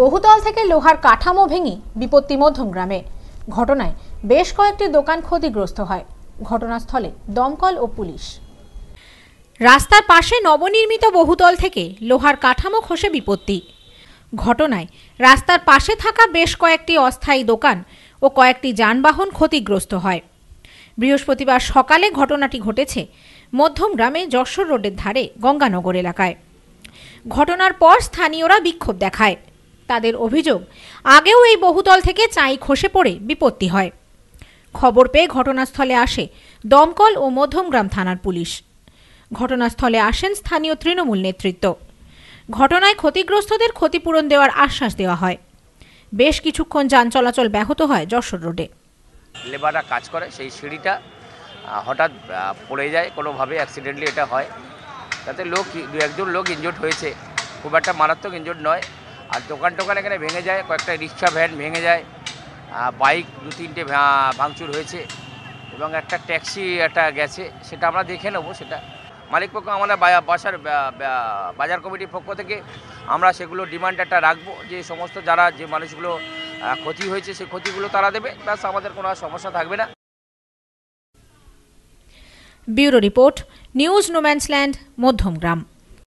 বহুতল থেকে লোহার কাঠামো ভেঙে বিপত্তি মধ্যম গ্রামে ঘটনায় বেশ কয়েকটি দোকান ক্ষতিগ্রস্ত হয় ঘটনাস্থলে দমকল ও পুলিশ রাস্তার পাশে নবনির্মিত বহুতল থেকে লোহার কাঠামো খসে বিপত্তি ঘটনায় রাস্তার পাশে থাকা বেশ কয়েকটি অস্থায়ী দোকান ও কয়েকটি যানবাহন ক্ষতিগ্রস্ত হয় বৃহস্পতিবার সকালে ঘটনাটি ঘটেছে মধ্যম গ্রামে যশোর রোডের ধারে গঙ্গানগর এলাকায় ঘটনার পর স্থানীয়রা বিক্ষোভ দেখায় তাদের অভিযোগ আগেও এই বহুতল থেকে চাঁই খসে পড়ে বিপত্তি হয় খবর পেয়ে ঘটনাস্থলে আসে দমকল ও মধ্যমগ্রাম থানার পুলিশ ঘটনাস্থলে আসেন স্থানীয় তৃণমূল নেতৃত্ব ঘটনায় ক্ষতিগ্রস্তদের ক্ষতিপূরণ দেওয়ার আশ্বাস দেওয়া হয় বেশ কিছুক্ষণ যান চলাচল ব্যাহত হয় যশোর রোডে লেবাররা কাজ করে সেই সিঁড়িটা হঠাৎ পড়ে যায় কোনোভাবে অ্যাক্সিডেন্টলি এটা হয় তাতে লোক দু একজন লোক ইনজোর্ড হয়েছে খুব একটা মারাত্মক ইনজোর্ড নয় আর দোকান টোকান এখানে ভেঙে যায় কয়েকটা রিক্সা ভ্যান ভেঙে যায় বাইক দু তিনটে ভাঙচুর হয়েছে এবং একটা ট্যাক্সি একটা গেছে সেটা আমরা দেখে নেবো সেটা মালিকপক্ষ আমাদের বাসার বাজার কমিটির পক্ষ থেকে আমরা সেগুলো ডিমান্ড একটা রাখবো যে সমস্ত যারা যে মানুষগুলো ক্ষতি হয়েছে সেই ক্ষতিগুলো তারা দেবে প্লাস আমাদের কোনো সমস্যা থাকবে না bureau report news no man's land Madhyamgram